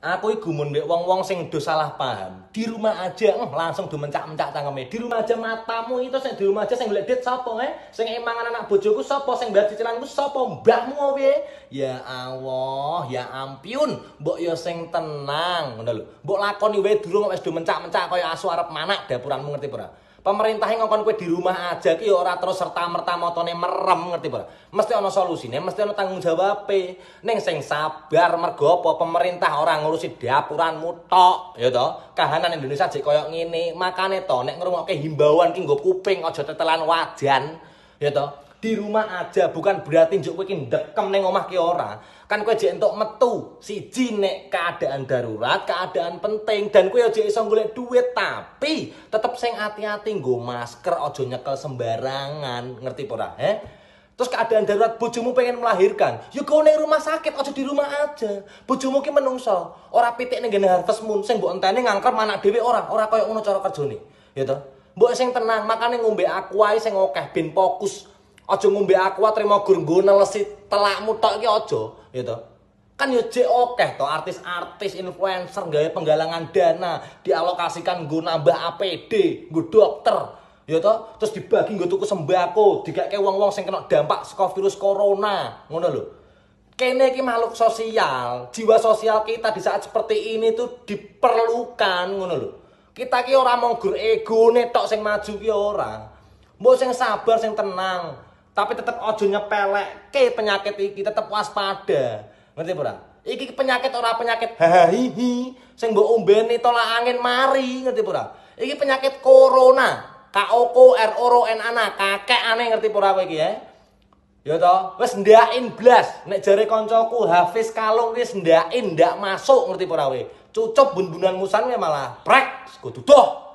aku gumun mbek wong-wong sing do salah paham di rumah aja eh, langsung do mencak-mencak tangkeme di rumah aja matamu itu sing di rumah aja sing golek dit sapa eh sing emangan anak bojoku sapa sing mbak cicilanku sapa mbahmu opo oh, ya Allah ya ampun mbok yo sing tenang ngono lho mbok lakoni wae durung wis do mencak kaya asu arep manak dapuranmu ngerti ora pemerintahnya ngokon kue di rumah aja ki ora terus serta merta motone merem ngerti bro mesti ono solusi nih mesti ono tanggung jawab neng sing sabar mergopo pemerintah orang ngurusi dapuran mutok ya toh kahanan Indonesia jadi koyok ngini makane to nek ngurung oke himbauan ki gue kuping ojo tetelan wajan ya toh di rumah aja bukan berarti njuk kowe dekem ndekem ning omah ki ora kan kowe jek entuk metu siji nek keadaan darurat keadaan penting dan kowe aja iso golek duit tapi tetep sing hati-hati nggo masker aja nyekel sembarangan ngerti ora eh Terus keadaan darurat bojomu pengen melahirkan, yuk ya kau neng rumah sakit, aja di rumah aja. Bojomu ki menungso, ora pitik neng gene harvest moon, sing mbok enteni ngangker manak dhewe ora, ora koyo ngono cara kerjane. Ya to Mbok sing tenang, makane ngombe aqua sing akeh ben fokus. Aja ngombe aku terima gurgo nelesi telakmu tok iki aja, ya Kan yo oke akeh to artis-artis influencer gaya penggalangan dana dialokasikan nggo nambah APD, gue dokter, ya toh terus dibagi gue tuku sembako dikake uang-uang sing kena dampak saka virus corona ngono lo kene iki makhluk sosial jiwa sosial kita di saat seperti ini tuh diperlukan ngono lo kita ki orang mau gur ego tok sing maju ki orang, mau sing sabar sing tenang tapi tetap ojo nyepelek ke penyakit iki tetap waspada ngerti pura? iki penyakit ora penyakit hahihi sing mbok ombeni tolak angin mari ngerti pura? iki penyakit corona k o o r o n a ana kakek aneh ngerti pura? kowe iki ya ya toh wis ndakin blas nek jare koncoku Hafiz Kalung wis ndakin ndak masuk ngerti pura? kowe cucup bun-bunan musan malah prek kudu tutuh.